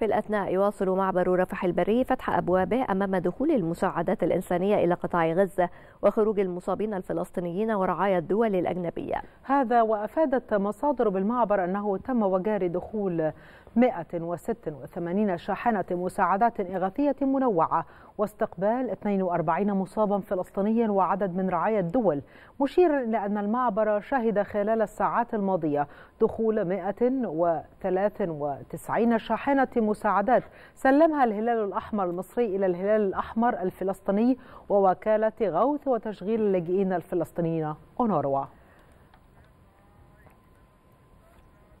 في الأثناء يواصل معبر رفح البري فتح أبوابه أمام دخول المساعدات الإنسانية إلى قطاع غزة وخروج المصابين الفلسطينيين ورعاية الدول الأجنبية هذا وأفادت مصادر بالمعبر أنه تم وجاري دخول 186 شاحنة مساعدات إغاثية منوعة واستقبال 42 مصابا فلسطينيا وعدد من رعايا الدول مشيرا إلى أن المعبر شهد خلال الساعات الماضية دخول 193 شاحنة مساعدات سلمها الهلال الأحمر المصري إلى الهلال الأحمر الفلسطيني ووكالة غوث وتشغيل اللاجئين الفلسطينيين أونروا